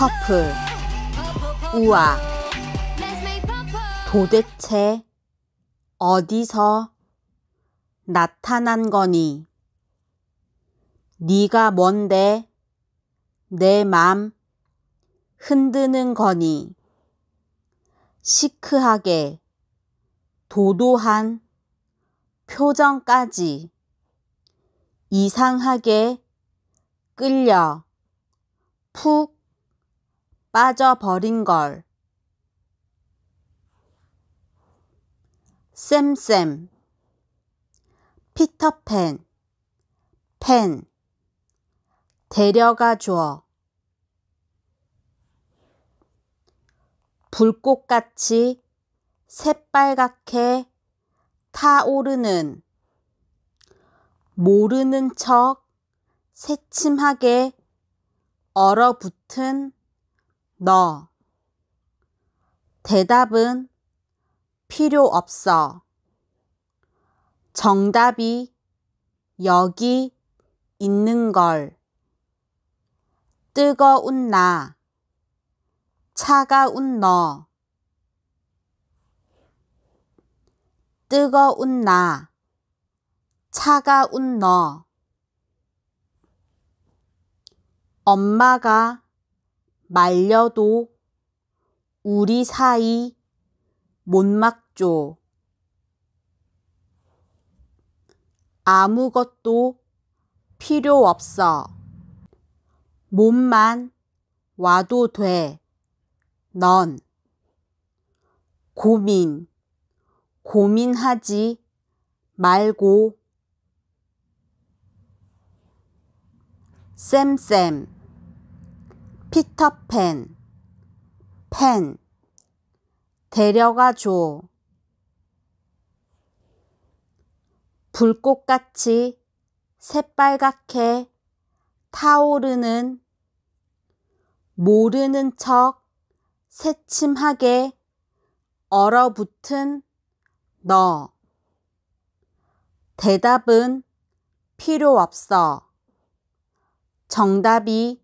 퍼플 우아 도대체 어디서 나타난 거니? 네가 뭔데 내 맘 흔드는 거니? 시크하게 도도한 표정까지 이상하게 끌려 푹 빠져버린 걸. 쌤쌤, 피터팬, 팬, 데려가 줘. 불꽃같이 새빨갛게 타오르는 모르는 척 새침하게 얼어붙은 너. 대답은 필요 없어. 정답이 여기 있는 걸. 뜨거운 나. 차가운 너. 뜨거운 나. 차가운 너. 엄마가 말려도 우리 사이 못 막죠. 아무것도 필요 없어. 몸만 와도 돼. 넌 고민, 고민하지 말고 쌤쌤 피터팬, 팬, 데려가 줘. 불꽃같이 새빨갛게 타오르는 모르는 척 새침하게 얼어붙은 너. 대답은 필요 없어. 정답이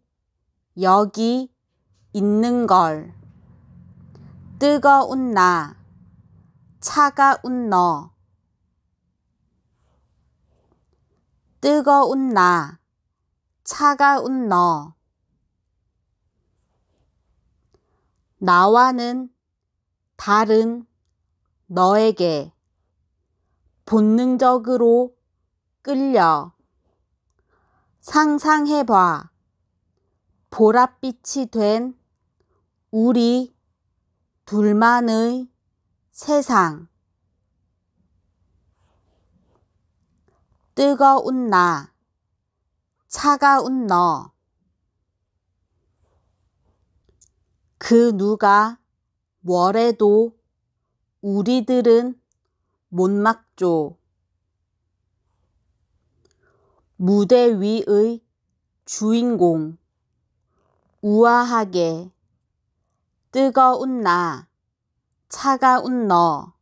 여기 있는 걸 뜨거운 나 차가운 너 뜨거운 나 차가운 너 나와는 다른 너에게 본능적으로 끌려 상상해봐. 보랏빛이 된 우리 둘만의 세상 뜨거운 나 차가운 너 그 누가 뭐래도 우리들은 못 막죠. 무대 위의 주인공 우아하게 뜨거운 나 차가운 너